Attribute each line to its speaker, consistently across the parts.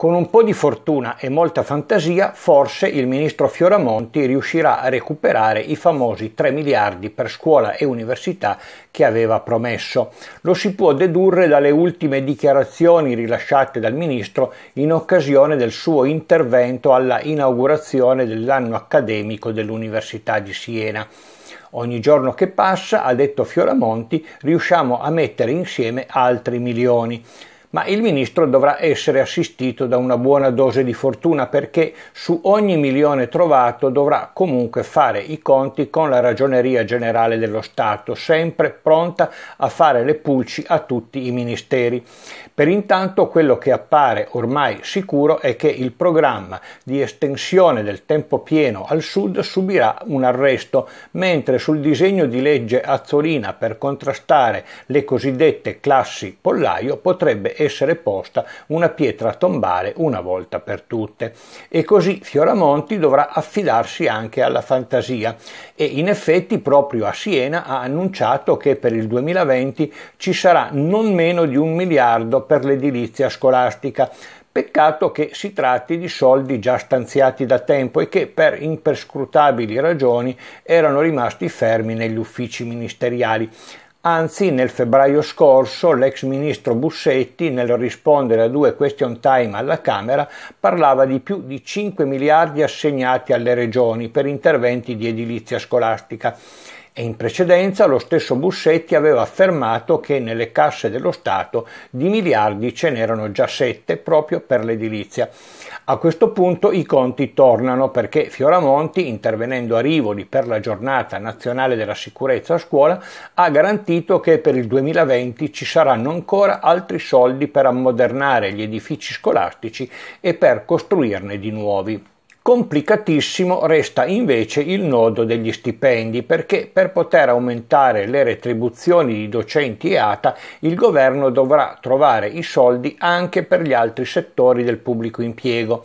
Speaker 1: Con un po' di fortuna e molta fantasia, forse il ministro Fioramonti riuscirà a recuperare i famosi 3 miliardi per scuola e università che aveva promesso. Lo si può dedurre dalle ultime dichiarazioni rilasciate dal ministro in occasione del suo intervento alla inaugurazione dell'anno accademico dell'Università di Siena. Ogni giorno che passa, ha detto Fioramonti, riusciamo a mettere insieme altri milioni ma il ministro dovrà essere assistito da una buona dose di fortuna perché su ogni milione trovato dovrà comunque fare i conti con la ragioneria generale dello Stato, sempre pronta a fare le pulci a tutti i ministeri. Per intanto quello che appare ormai sicuro è che il programma di estensione del tempo pieno al sud subirà un arresto, mentre sul disegno di legge azzolina per contrastare le cosiddette classi pollaio potrebbe essere posta una pietra tombale una volta per tutte. E così Fioramonti dovrà affidarsi anche alla fantasia e in effetti proprio a Siena ha annunciato che per il 2020 ci sarà non meno di un miliardo per l'edilizia scolastica. Peccato che si tratti di soldi già stanziati da tempo e che per imperscrutabili ragioni erano rimasti fermi negli uffici ministeriali. Anzi, nel febbraio scorso l'ex ministro Bussetti, nel rispondere a due question time alla Camera, parlava di più di 5 miliardi assegnati alle regioni per interventi di edilizia scolastica e in precedenza lo stesso Bussetti aveva affermato che nelle casse dello Stato di miliardi ce n'erano già sette proprio per l'edilizia. A questo punto i conti tornano perché Fioramonti, intervenendo a Rivoli per la giornata nazionale della sicurezza a scuola, ha garantito che per il 2020 ci saranno ancora altri soldi per ammodernare gli edifici scolastici e per costruirne di nuovi. Complicatissimo resta invece il nodo degli stipendi perché per poter aumentare le retribuzioni di docenti e ATA il governo dovrà trovare i soldi anche per gli altri settori del pubblico impiego.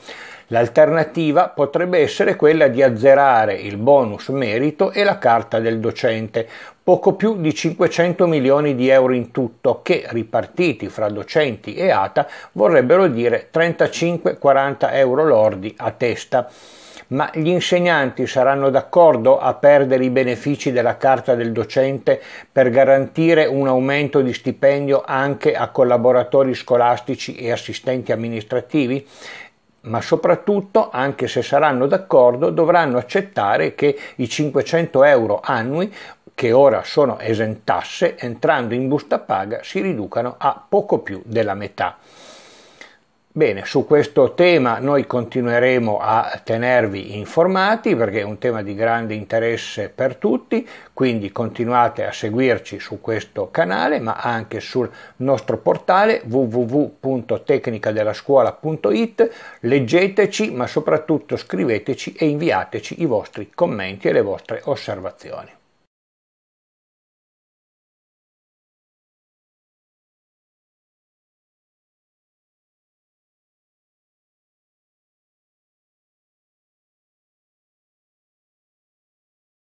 Speaker 1: L'alternativa potrebbe essere quella di azzerare il bonus merito e la carta del docente, poco più di 500 milioni di euro in tutto che ripartiti fra docenti e ATA vorrebbero dire 35-40 euro lordi a testa. Ma gli insegnanti saranno d'accordo a perdere i benefici della carta del docente per garantire un aumento di stipendio anche a collaboratori scolastici e assistenti amministrativi? ma soprattutto, anche se saranno d'accordo, dovranno accettare che i 500 euro annui che ora sono esentasse, entrando in busta paga, si riducano a poco più della metà. Bene, su questo tema noi continueremo a tenervi informati perché è un tema di grande interesse per tutti, quindi continuate a seguirci su questo canale ma anche sul nostro portale www.tecnicadellascuola.it, leggeteci ma soprattutto scriveteci e inviateci i vostri commenti e le vostre osservazioni.